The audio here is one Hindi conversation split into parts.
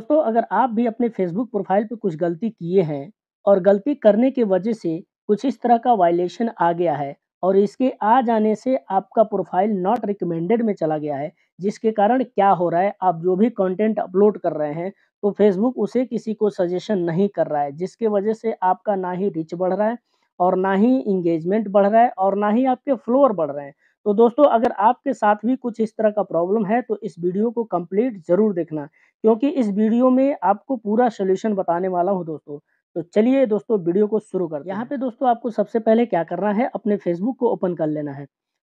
दोस्तों अगर आप भी अपने फेसबुक प्रोफाइल पर कुछ गलती किए हैं और गलती करने की वजह से कुछ इस तरह का वायलेशन आ गया है और इसके आ जाने से आपका प्रोफाइल नॉट रिकमेंडेड में चला गया है जिसके कारण क्या हो रहा है आप जो भी कंटेंट अपलोड कर रहे हैं तो फेसबुक उसे किसी को सजेशन नहीं कर रहा है जिसके वजह से आपका ना ही रिच बढ़ रहा है और ना ही इंगेजमेंट बढ़ रहा है और ना ही आपके फ्लोअर बढ़ रहे हैं तो दोस्तों अगर आपके साथ भी कुछ इस तरह का प्रॉब्लम है तो इस वीडियो को कंप्लीट ज़रूर देखना क्योंकि इस वीडियो में आपको पूरा सोल्यूशन बताने वाला हूँ दोस्तों तो चलिए दोस्तों वीडियो को शुरू कर यहाँ पे दोस्तों आपको सबसे पहले क्या करना है अपने फेसबुक को ओपन कर लेना है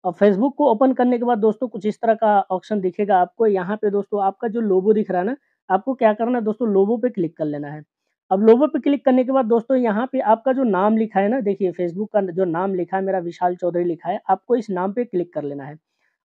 और फेसबुक को ओपन करने के बाद दोस्तों कुछ इस तरह का ऑप्शन दिखेगा आपको यहाँ पे दोस्तों आपका जो लोबो दिख रहा है ना आपको क्या करना है दोस्तों लोबो पे क्लिक कर लेना है अब लोगो पे क्लिक करने के बाद दोस्तों यहाँ पे आपका जो नाम लिखा है ना देखिए फेसबुक का जो नाम लिखा है मेरा विशाल चौधरी लिखा है आपको इस नाम पे क्लिक कर लेना है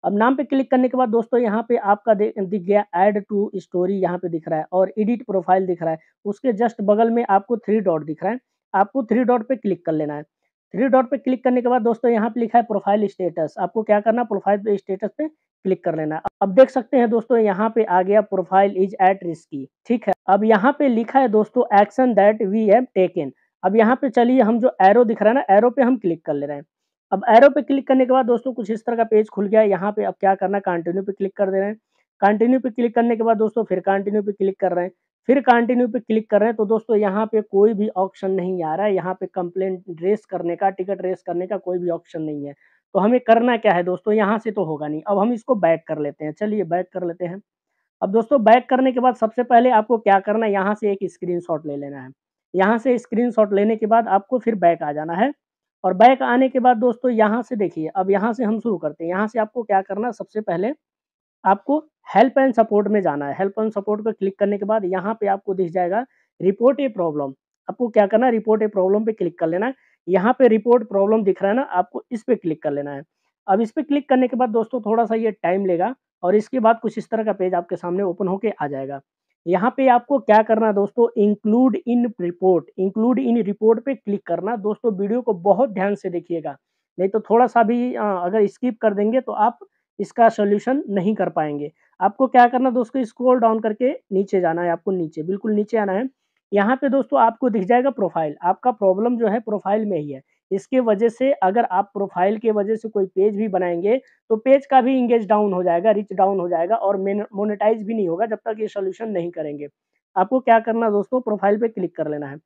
अब नाम पे क्लिक करने के बाद दोस्तों यहाँ पे आपका दिख गया ऐड टू स्टोरी यहाँ पे दिख रहा है और एडिट प्रोफाइल दिख रहा है उसके जस्ट बगल में आपको थ्री डॉट दिख रहा है आपको थ्री डॉट पे क्लिक कर लेना है थ्री डॉट पे क्लिक करने के बाद दोस्तों यहाँ पे लिखा है प्रोफाइल स्टेटस आपको क्या करना प्रोफाइल स्टेटस पे क्लिक कर लेना अब देख सकते हैं दोस्तों यहाँ पे आ गया प्रोफाइल इज एट रिस्की ठीक है अब यहाँ पे लिखा है दोस्तों action that we have taken अब यहाँ पे चलिए हम जो एरो दिख रहा है ना एरो पे हम क्लिक कर ले रहे हैं अब एरो पे क्लिक करने के बाद दोस्तों कुछ इस तरह का पेज खुल गया है यहाँ पे अब क्या करना है कंटिन्यू पे क्लिक कर दे रहे हैं कंटिन्यू पे क्लिक करने के बाद दोस्तों फिर कंटिन्यू पे क्लिक कर रहे हैं फिर कंटिन्यू पे क्लिक कर रहे हैं तो दोस्तों यहाँ पे कोई भी ऑप्शन नहीं आ रहा है यहाँ पे कंप्लेंट रेस करने का टिकट रेस करने का कोई भी ऑप्शन नहीं है तो हमें करना क्या है दोस्तों यहाँ से तो होगा नहीं अब हम इसको बैक कर लेते हैं चलिए बैक कर लेते हैं अब दोस्तों बैक करने के बाद सबसे पहले आपको क्या करना है यहाँ से एक स्क्रीन ले लेना है यहाँ से स्क्रीन लेने के बाद आपको फिर बैक आ जाना है और बैक आने के बाद दोस्तों यहाँ से देखिए अब यहाँ से हम शुरू करते हैं यहाँ से आपको क्या करना है सबसे पहले आपको हेल्प एंड सपोर्ट में जाना है हेल्प एंड सपोर्ट पर क्लिक करने के बाद यहाँ पे आपको दिख जाएगा रिपोर्ट ए प्रॉब्लम आपको क्या करना है रिपोर्ट ए प्रॉब्लम पे क्लिक कर लेना है यहाँ पे रिपोर्ट प्रॉब्लम दिख रहा है ना आपको इस पर क्लिक कर लेना है अब इस पर क्लिक करने के बाद दोस्तों थोड़ा सा ये टाइम लेगा और इसके बाद कुछ इस तरह का पेज आपके सामने ओपन होके आ जाएगा यहाँ पे आपको क्या करना है दोस्तों include in report include in report पे क्लिक करना दोस्तों वीडियो को बहुत ध्यान से देखिएगा नहीं तो थोड़ा सा भी अगर स्किप कर देंगे तो आप इसका सोल्यूशन नहीं कर पाएंगे आपको क्या करना दोस्तों स्क्रॉल डाउन करके नीचे जाना है आपको नीचे बिल्कुल नीचे आना है यहाँ पे दोस्तों आपको दिख जाएगा प्रोफाइल आपका प्रॉब्लम जो है प्रोफाइल में ही है इसके वजह से अगर आप प्रोफाइल के वजह से कोई पेज भी बनाएंगे तो पेज का भी इंगेज डाउन हो जाएगा रिच डाउन हो जाएगा और मोनेटाइज भी नहीं होगा जब तक ये सोल्यूशन नहीं करेंगे आपको क्या करना दोस्तों प्रोफाइल पे क्लिक कर लेना है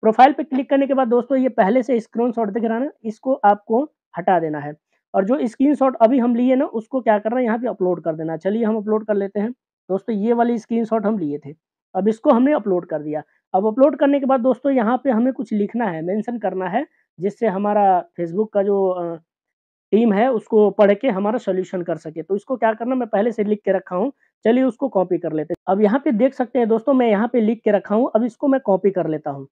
प्रोफाइल पे क्लिक करने के बाद दोस्तों ये पहले से शॉट दिख रहा है ना इसको आपको हटा देना है और जो शॉट अभी हम लिए ना उसको क्या करना है यहाँ पे अपलोड कर देना चलिए हम अपलोड कर लेते हैं दोस्तों ये वाली शॉट हम लिए थे अब इसको हमने अपलोड कर दिया अब अपलोड करने के बाद दोस्तों यहाँ पे हमें कुछ लिखना है मेंशन करना है जिससे हमारा फेसबुक का जो टीम है उसको पढ़ के हमारा सोल्यूशन कर सके तो इसको क्या करना मैं पहले से लिख के रखा हूँ चलिए उसको कॉपी कर लेते हैं अब यहाँ पे देख सकते हैं दोस्तों मैं यहाँ पे लिख के रखा हूँ अब इसको मैं कॉपी कर लेता हूँ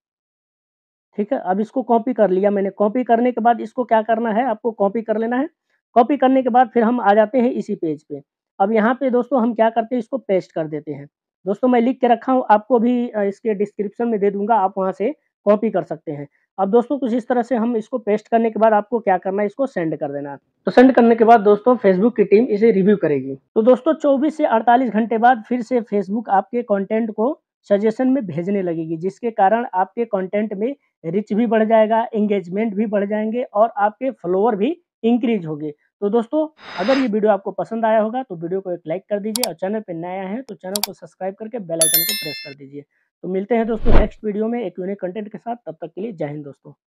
ठीक है अब इसको कॉपी कर लिया मैंने कॉपी करने के बाद इसको क्या करना है आपको कॉपी कर लेना है कॉपी करने के बाद फिर हम आ जाते हैं इसी पेज पे अब यहाँ पे दोस्तों हम क्या करते हैं इसको पेस्ट कर देते हैं दोस्तों मैं लिख के रखा हूँ आपको भी इसके डिस्क्रिप्शन में दे दूंगा आप वहाँ से कॉपी कर सकते हैं अब दोस्तों कुछ इस तरह से हम इसको पेस्ट करने के बाद आपको क्या करना है इसको सेंड कर देना तो सेंड करने के बाद दोस्तों फेसबुक की टीम इसे रिव्यू करेगी तो दोस्तों 24 से 48 घंटे बाद फिर से फेसबुक आपके कंटेंट को सजेशन में भेजने लगेगी जिसके कारण आपके कंटेंट में रिच भी बढ़ जाएगा एंगेजमेंट भी बढ़ जाएंगे और आपके फॉलोअर भी इंक्रीज होगी तो दोस्तों अगर ये वीडियो आपको पसंद आया होगा तो वीडियो को एक लाइक कर दीजिए और चैनल पर नया है तो चैनल को सब्सक्राइब करके बेल आइकन को प्रेस कर दीजिए तो मिलते हैं दोस्तों नेक्स्ट वीडियो में एक यूनिक कंटेंट के साथ तब तक के लिए जय हिंद दोस्तों